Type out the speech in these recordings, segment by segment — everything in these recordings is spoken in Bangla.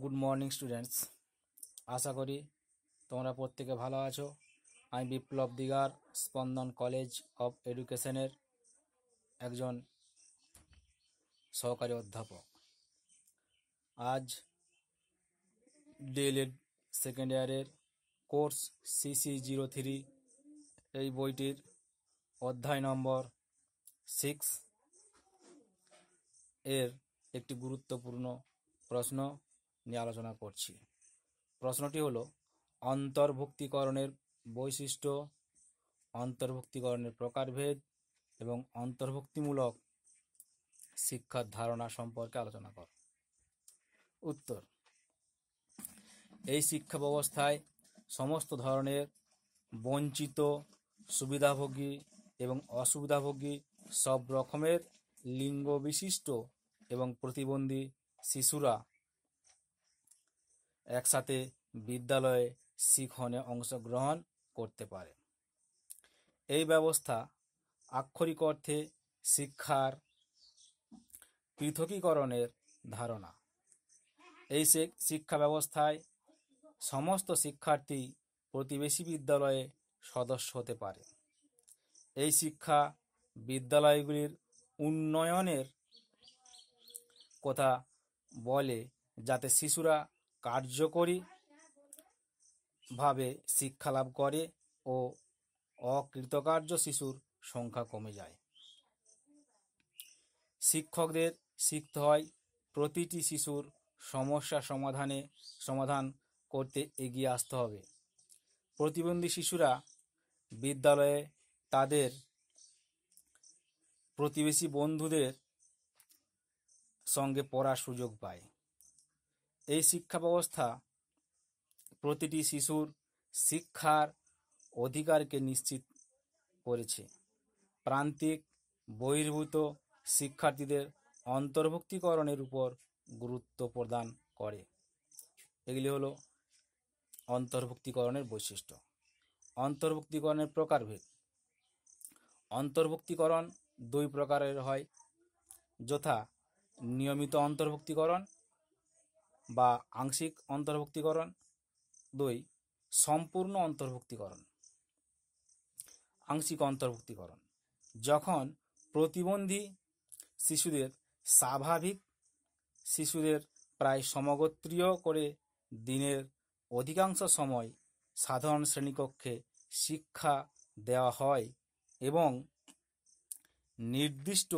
গুড মর্নিং স্টুডেন্টস আশা করি তোমরা প্রত্যেকে ভালো আছো আমি বিপ্লব দিগার স্পন্দন কলেজ অফ এডুকেশনের একজন সহকারী অধ্যাপক আজ ডিএলএড সেকেন্ড ইয়ারের কোর্স সিসি জিরো থ্রি এই বইটির অধ্যায় নম্বর সিক্স এর একটি গুরুত্বপূর্ণ প্রশ্ন নিয়ে আলোচনা করছি প্রশ্নটি হলো অন্তর্ভুক্তিকরণের বৈশিষ্ট্য অন্তর্ভুক্তিকরণের প্রকারভেদ এবং অন্তর্ভুক্তিমূলক শিক্ষার ধারণা সম্পর্কে আলোচনা কর উত্তর এই শিক্ষা ব্যবস্থায় সমস্ত ধরনের বঞ্চিত সুবিধাভোগী এবং অসুবিধাভোগী সব রকমের লিঙ্গ বিশিষ্ট এবং প্রতিবন্ধী শিশুরা একসাথে বিদ্যালয়ে শিখনে অংশগ্রহণ করতে পারে এই ব্যবস্থা আক্ষরিক অর্থে শিক্ষার পৃথকীকরণের ধারণা এই শিক্ষা ব্যবস্থায় সমস্ত শিক্ষার্থী প্রতিবেশী বিদ্যালয়ে সদস্য হতে পারে এই শিক্ষা বিদ্যালয়গুলির উন্নয়নের কথা বলে যাতে শিশুরা কার্যকরী ভাবে শিক্ষা লাভ করে ও অকৃতকার্য শিশুর সংখ্যা কমে যায় শিক্ষকদের শিখতে হয় প্রতিটি শিশুর সমস্যা সমাধানে সমাধান করতে এগিয়ে আসতে হবে প্রতিবন্ধী শিশুরা বিদ্যালয়ে তাদের প্রতিবেশী বন্ধুদের সঙ্গে পড়ার সুযোগ পায় এই শিক্ষা ব্যবস্থা প্রতিটি শিশুর শিক্ষার অধিকারকে নিশ্চিত করেছে প্রান্তিক বহির্ভূত শিক্ষার্থীদের অন্তর্ভুক্তিকরণের উপর গুরুত্ব প্রদান করে এগুলি হলো অন্তর্ভুক্তিকরণের বৈশিষ্ট্য অন্তর্ভুক্তিকরণের প্রকারভেদ অন্তর্ভুক্তিকরণ দুই প্রকারের হয় যথা নিয়মিত অন্তর্ভুক্তিকরণ বা আংশিক অন্তর্ভুক্তিকরণ দুই সম্পূর্ণ অন্তর্ভুক্তিকরণ আংশিক অন্তর্ভুক্তিকরণ যখন প্রতিবন্ধী শিশুদের স্বাভাবিক শিশুদের প্রায় সমগোত্রীয় করে দিনের অধিকাংশ সময় সাধারণ শ্রেণীকক্ষে শিক্ষা দেওয়া হয় এবং নির্দিষ্ট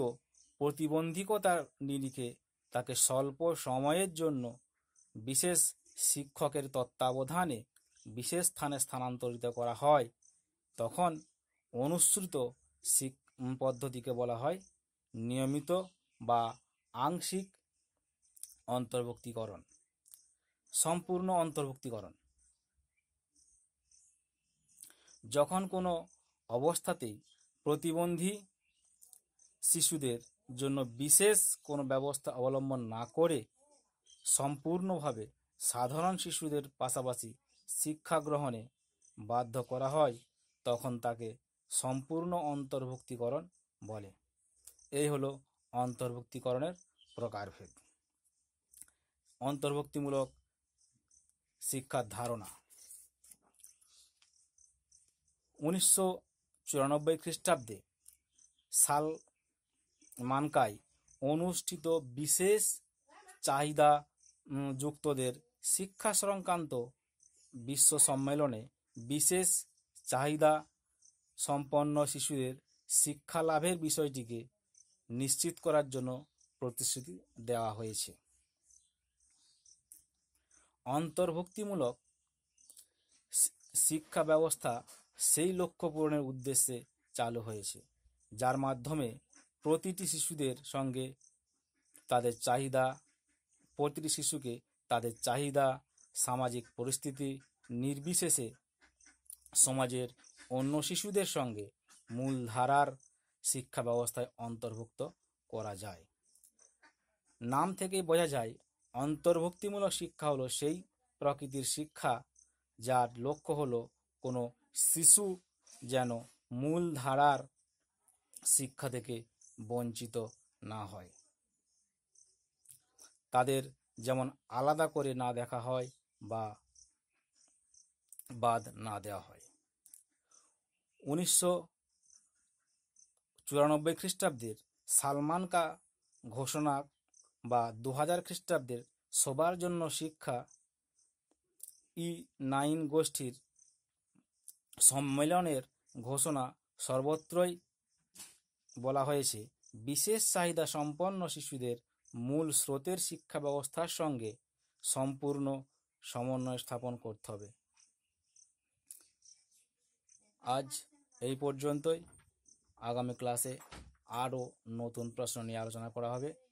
প্রতিবন্ধিকতার নিরিখে তাকে স্বল্প সময়ের জন্য বিশেষ শিক্ষকের তত্ত্বাবধানে বিশেষ স্থানে স্থানান্তরিত করা হয় তখন অনুসৃত শিক পদ্ধতিকে বলা হয় নিয়মিত বা আংশিক অন্তর্ভুক্তিকরণ সম্পূর্ণ অন্তর্ভুক্তিকরণ যখন কোনো অবস্থাতেই প্রতিবন্ধী শিশুদের জন্য বিশেষ কোনো ব্যবস্থা অবলম্বন না করে সম্পূর্ণভাবে সাধারণ শিশুদের পাশাপাশি শিক্ষা গ্রহণে বাধ্য করা হয় তখন তাকে সম্পূর্ণ অন্তর্ভুক্তিকরণ বলে এই হলো অন্তর্ভুক্তিকরণের প্রকারভেদ অন্তর্ভুক্তিমূলক শিক্ষার ধারণা উনিশশো চুরানব্বই খ্রিস্টাব্দে সাল মানকায় অনুষ্ঠিত বিশেষ চাহিদা যুক্তদের শিক্ষা সংক্রান্ত বিশ্ব সম্মেলনে বিশেষ চাহিদা সম্পন্ন শিশুদের শিক্ষা লাভের বিষয়টিকে নিশ্চিত করার জন্য প্রতিশ্রুতি দেওয়া হয়েছে অন্তর্ভুক্তিমূলক শিক্ষা ব্যবস্থা সেই লক্ষ্য পূরণের উদ্দেশ্যে চালু হয়েছে যার মাধ্যমে প্রতিটি শিশুদের সঙ্গে তাদের চাহিদা প্রতিটি শিশুকে তাদের চাহিদা সামাজিক পরিস্থিতি নির্বিশেষে সমাজের অন্য শিশুদের সঙ্গে মূলধারার শিক্ষা ব্যবস্থায় অন্তর্ভুক্ত করা যায় নাম থেকেই বোঝা যায় অন্তর্ভুক্তিমূলক শিক্ষা হলো সেই প্রকৃতির শিক্ষা যার লক্ষ্য হলো কোনো শিশু যেন মূলধারার শিক্ষা থেকে বঞ্চিত না হয় তাদের যেমন আলাদা করে না দেখা হয় বা বাদ না দেওয়া হয় উনিশশো চুরানব্বই খ্রিস্টাব্দের সালমান কা ঘোষণা বা দু হাজার খ্রিস্টাব্দের সবার জন্য শিক্ষা ই নাইন গোষ্ঠীর সম্মেলনের ঘোষণা সর্বত্রই বলা হয়েছে বিশেষ চাহিদা সম্পন্ন শিশুদের মূল স্রোতের শিক্ষা ব্যবস্থার সঙ্গে সম্পূর্ণ সমন্বয় স্থাপন করতে হবে আজ এই পর্যন্তই আগামী ক্লাসে আরও নতুন প্রশ্ন নিয়ে আলোচনা করা হবে